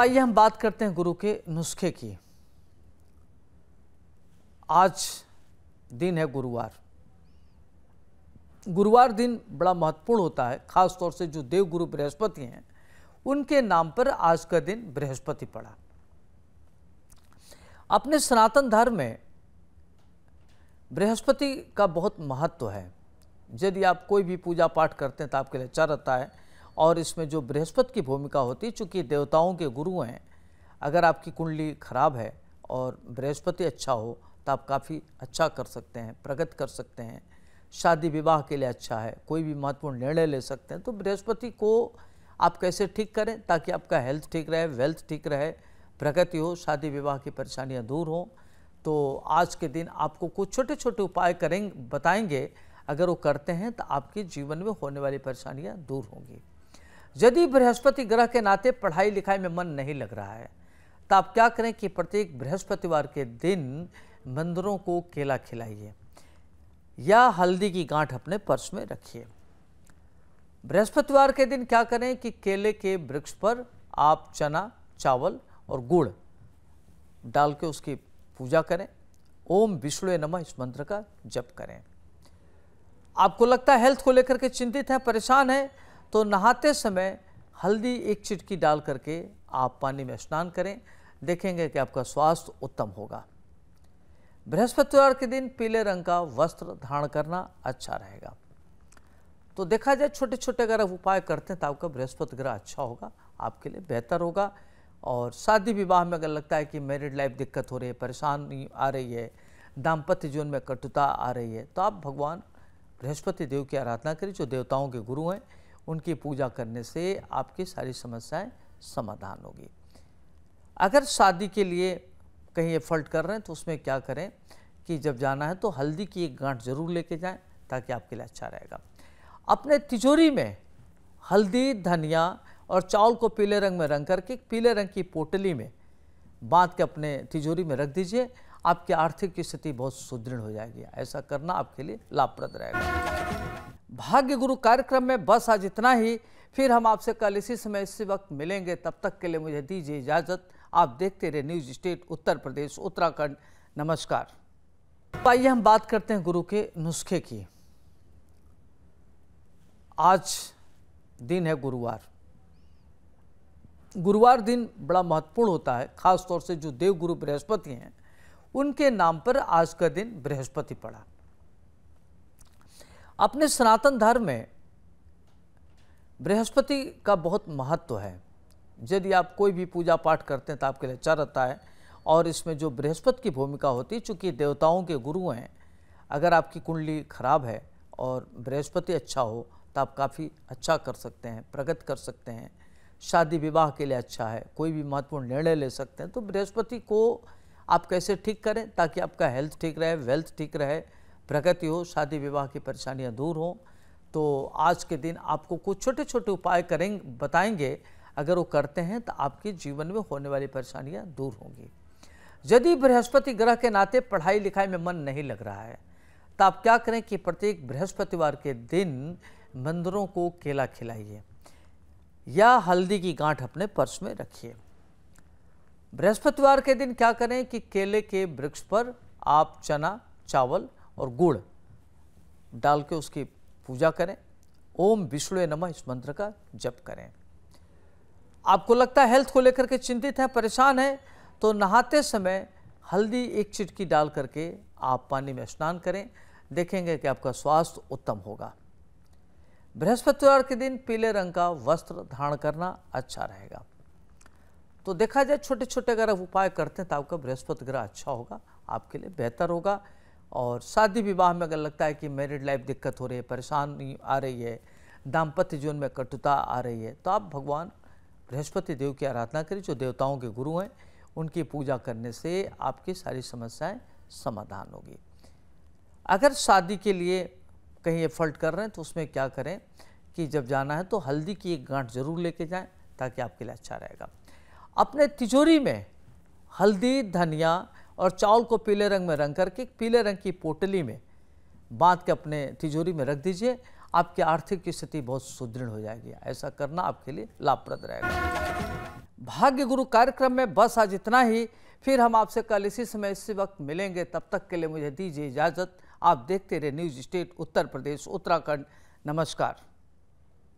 आइए हम बात करते हैं गुरु के नुस्खे की आज दिन है गुरुवार गुरुवार दिन बड़ा महत्वपूर्ण होता है खास तौर से जो देव गुरु बृहस्पति हैं उनके नाम पर आज का दिन बृहस्पति पड़ा अपने सनातन धर्म में बृहस्पति का बहुत महत्व है यदि आप कोई भी पूजा पाठ करते हैं तो आपके लिए अच्छा रहता है और इसमें जो बृहस्पति की भूमिका होती है चूँकि देवताओं के गुरु हैं अगर आपकी कुंडली खराब है और बृहस्पति अच्छा हो तो आप काफ़ी अच्छा कर सकते हैं प्रगति कर सकते हैं शादी विवाह के लिए अच्छा है कोई भी महत्वपूर्ण निर्णय ले सकते हैं तो बृहस्पति को आप कैसे ठीक करें ताकि आपका हेल्थ ठीक रहे वेल्थ ठीक रहे प्रगति हो शादी विवाह की परेशानियां दूर हों तो आज के दिन आपको कुछ छोटे छोटे उपाय करेंगे बताएंगे अगर वो करते हैं तो आपके जीवन में होने वाली परेशानियाँ दूर होंगी यदि बृहस्पति ग्रह के नाते पढ़ाई लिखाई में मन नहीं लग रहा है तो आप क्या करें कि प्रत्येक बृहस्पतिवार के दिन मंदिरों को केला खिलाइए या हल्दी की गांठ अपने पर्स में रखिए बृहस्पतिवार के दिन क्या करें कि केले के वृक्ष पर आप चना चावल और गुड़ डाल के उसकी पूजा करें ओम विष्णु नमः इस मंत्र का जप करें आपको लगता है हेल्थ को लेकर के चिंतित हैं परेशान हैं तो नहाते समय हल्दी एक चिटकी डाल करके आप पानी में स्नान करें देखेंगे कि आपका स्वास्थ्य उत्तम होगा बृहस्पतिवार के दिन पीले रंग का वस्त्र धारण करना अच्छा रहेगा तो देखा जाए छोटे छोटे अगर आप उपाय करते हैं तो आपका बृहस्पति ग्रह अच्छा होगा आपके लिए बेहतर होगा और शादी विवाह में अगर लगता है कि मैरिड लाइफ दिक्कत हो रही है परेशानी आ रही है दाम्पत्य जीवन में कटुता आ रही है तो आप भगवान बृहस्पति देव की आराधना करें जो देवताओं के गुरु हैं उनकी पूजा करने से आपकी सारी समस्याएं समाधान होगी अगर शादी के लिए कहीं एफर्ट कर रहे हैं तो उसमें क्या करें कि जब जाना है तो हल्दी की एक गांठ जरूर लेके जाएं ताकि आपके लिए अच्छा रहेगा अपने तिजोरी में हल्दी धनिया और चावल को पीले रंग में रंग करके पीले रंग की पोटली में बांध के अपने तिजोरी में रख दीजिए आपकी आर्थिक स्थिति बहुत सुदृढ़ हो जाएगी ऐसा करना आपके लिए लाभप्रद रहेगा भाग्य गुरु कार्यक्रम में बस आज इतना ही फिर हम आपसे कल इसी समय इसी वक्त मिलेंगे तब तक के लिए मुझे दीजिए इजाज़त आप देखते रहे न्यूज स्टेट उत्तर प्रदेश उत्तराखंड नमस्कार तो आइए हम बात करते हैं गुरु के नुस्खे की आज दिन है गुरुवार गुरुवार दिन बड़ा महत्वपूर्ण होता है खास तौर से जो देवगुरु बृहस्पति हैं उनके नाम पर आज का दिन बृहस्पति पड़ा अपने सनातन धर्म में बृहस्पति का बहुत महत्व है यदि आप कोई भी पूजा पाठ करते हैं तो आपके लिए अच्छा रहता है और इसमें जो बृहस्पति की भूमिका होती है चूँकि देवताओं के गुरु हैं अगर आपकी कुंडली खराब है और बृहस्पति अच्छा हो तो आप काफ़ी अच्छा कर सकते हैं प्रगति कर सकते हैं शादी विवाह के लिए अच्छा है कोई भी महत्वपूर्ण निर्णय ले सकते हैं तो बृहस्पति को आप कैसे ठीक करें ताकि आपका हेल्थ ठीक रहे वेल्थ ठीक रहे प्रगति हो शादी विवाह की परेशानियां दूर हों तो आज के दिन आपको कुछ छोटे छोटे उपाय करेंगे बताएंगे अगर वो करते हैं तो आपके जीवन में होने वाली परेशानियां दूर होंगी यदि बृहस्पति ग्रह के नाते पढ़ाई लिखाई में मन नहीं लग रहा है तो आप क्या करें कि प्रत्येक बृहस्पतिवार के दिन मंदिरों को केला खिलाइए या हल्दी की गांठ अपने पर्स में रखिए बृहस्पतिवार के दिन क्या करें कि केले के वृक्ष पर आप चना चावल और गुड़ डाल के उसकी पूजा करें ओम विष्णु नमः इस मंत्र का जप करें आपको लगता है हेल्थ को लेकर के चिंतित है परेशान है तो नहाते समय हल्दी एक चिटकी डाल करके आप पानी में स्नान करें देखेंगे कि आपका स्वास्थ्य उत्तम होगा बृहस्पतिवार के दिन पीले रंग का वस्त्र धारण करना अच्छा रहेगा तो देखा जाए छोटे छोटे अगर आप उपाय करते हैं तो आपका बृहस्पति ग्रह अच्छा होगा आपके लिए बेहतर होगा और शादी विवाह में अगर लगता है कि मैरिड लाइफ दिक्कत हो रही है परेशानी आ रही है दाम्पत्य जीवन में कटुता आ रही है तो आप भगवान बृहस्पति देव की आराधना करें जो देवताओं के गुरु हैं उनकी पूजा करने से आपकी सारी समस्याएं समाधान होगी अगर शादी के लिए कहीं एफर्ट कर रहे हैं तो उसमें क्या करें कि जब जाना है तो हल्दी की एक गांठ जरूर लेके जाएं ताकि आपके लिए अच्छा रहेगा अपने तिजोरी में हल्दी धनिया और चावल को पीले रंग में रंग करके पीले रंग की पोटली में बांध के अपने तिजोरी में रख दीजिए आपकी आर्थिक स्थिति बहुत सुदृढ़ हो जाएगी ऐसा करना आपके लिए लाभप्रद रहेगा भाग्य गुरु कार्यक्रम में बस आज इतना ही फिर हम आपसे कल इसी समय इसी वक्त मिलेंगे तब तक के लिए मुझे दीजिए इजाज़त आप देखते रहे न्यूज स्टेट उत्तर प्रदेश उत्तराखंड नमस्कार